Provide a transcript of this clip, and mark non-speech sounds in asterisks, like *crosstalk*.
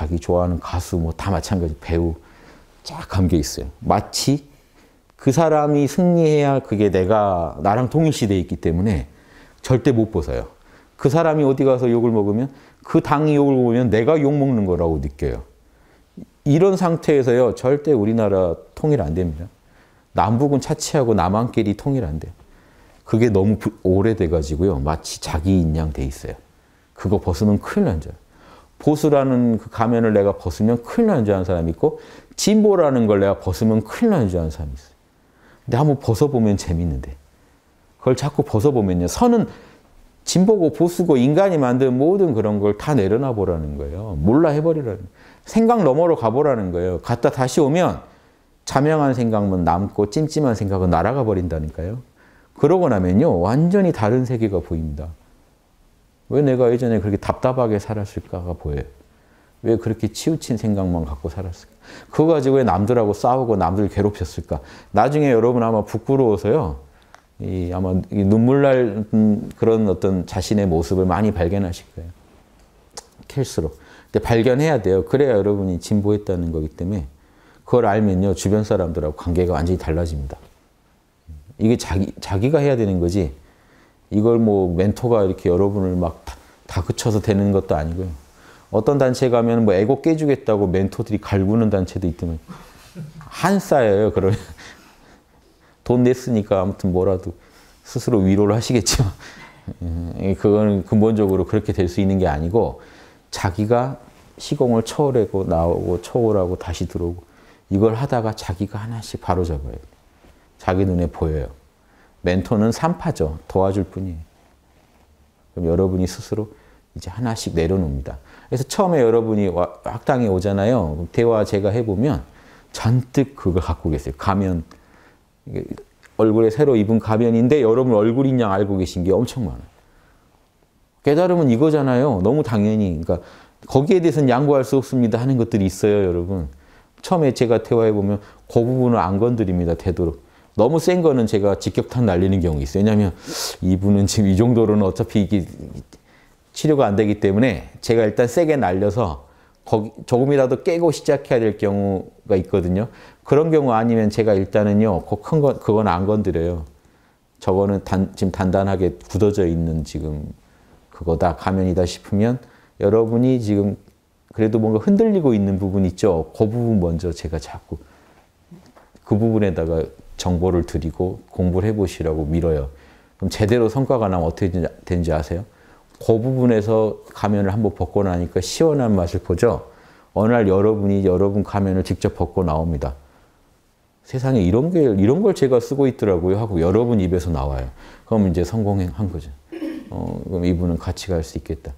자기 좋아하는 가수 뭐 다 마찬가지 배우 쫙 감겨 있어요. 마치 그 사람이 승리해야 그게 내가 나랑 동일시돼 있기 때문에 절대 못 벗어요. 그 사람이 어디 가서 욕을 먹으면 그 당이 욕을 보면 내가 욕 먹는 거라고 느껴요. 이런 상태에서요 절대 우리나라 통일 안 됩니다. 남북은 차치하고 남한끼리 통일 안 돼요. 그게 너무 오래돼가지고요 마치 자기 인양 돼 있어요. 그거 벗으면 큰일 난 줄. 보수라는 그 가면을 내가 벗으면 큰일 난 줄 아는 사람이 있고 진보라는 걸 내가 벗으면 큰일 난 줄 아는 사람이 있어요. 근데 한번 벗어보면 재밌는데 그걸 자꾸 벗어보면요. 선은 진보고 보수고 인간이 만든 모든 그런 걸 다 내려놔 보라는 거예요. 몰라 해버리라는 거예요. 생각 너머로 가보라는 거예요. 갔다 다시 오면 자명한 생각만 남고 찜찜한 생각은 날아가 버린다니까요. 그러고 나면요. 완전히 다른 세계가 보입니다. 왜 내가 예전에 그렇게 답답하게 살았을까가 보여요. 왜 그렇게 치우친 생각만 갖고 살았을까? 그거 가지고 왜 남들하고 싸우고 남들 괴롭혔을까? 나중에 여러분 아마 부끄러워서요. 이 아마 이 눈물 날 음, 그런 어떤 자신의 모습을 많이 발견하실 거예요. 캘수록. 근데 발견해야 돼요. 그래야 여러분이 진보했다는 거기 때문에 그걸 알면요. 주변 사람들하고 관계가 완전히 달라집니다. 이게 자기, 자기가 해야 되는 거지 이걸 뭐 멘토가 이렇게 여러분을 막 다그쳐서 되는 것도 아니고요. 어떤 단체 가면 뭐 에고 깨주겠다고 멘토들이 갈구는 단체도 있더만 한 싸예요. 그러면 *laughs* 돈 냈으니까 아무튼 뭐라도 스스로 위로를 하시겠지그거 *laughs* 예, 근본적으로 그렇게 될 수 있는 게 아니고 자기가 시공을 쳐오고 나오고 쳐오라고 다시 들어오고 이걸 하다가 자기가 하나씩 바로잡아요. 자기 눈에 보여요. 멘토는 산파죠. 도와줄 뿐이에요. 그럼 여러분이 스스로 이제 하나씩 내려놓습니다. 그래서 처음에 여러분이 학당에 오잖아요. 대화 제가 해보면 잔뜩 그걸 갖고 계세요. 가면. 얼굴에 새로 입은 가면인데 여러분 얼굴인 양 알고 계신 게 엄청 많아요. 깨달음은 이거잖아요. 너무 당연히. 그러니까 거기에 대해서는 양보할 수 없습니다 하는 것들이 있어요, 여러분. 처음에 제가 대화해보면 그 부분을 안 건드립니다, 되도록. 너무 센 거는 제가 직격탄 날리는 경우 있어요. 왜냐하면 이분은 지금 이 정도로는 어차피 이게 치료가 안 되기 때문에 제가 일단 세게 날려서 거기 조금이라도 깨고 시작해야 될 경우가 있거든요. 그런 경우 아니면 제가 일단은요, 큰 건, 그건 안 건드려요. 저거는 단, 지금 단단하게 굳어져 있는 지금 그거다, 가면이다 싶으면 여러분이 지금 그래도 뭔가 흔들리고 있는 부분 있죠? 그 부분 먼저 제가 자꾸 그 부분에다가 정보를 드리고 공부를 해보시라고 밀어요. 그럼 제대로 성과가 나면 어떻게 되는지 아세요? 그 부분에서 가면을 한번 벗고 나니까 시원한 맛을 보죠. 어느 날 여러분이 여러분 가면을 직접 벗고 나옵니다. 세상에 이런 게 이런 걸 제가 쓰고 있더라고요 하고 여러분 입에서 나와요. 그럼 이제 성공한 거죠. 어, 그럼 이분은 같이 갈 수 있겠다.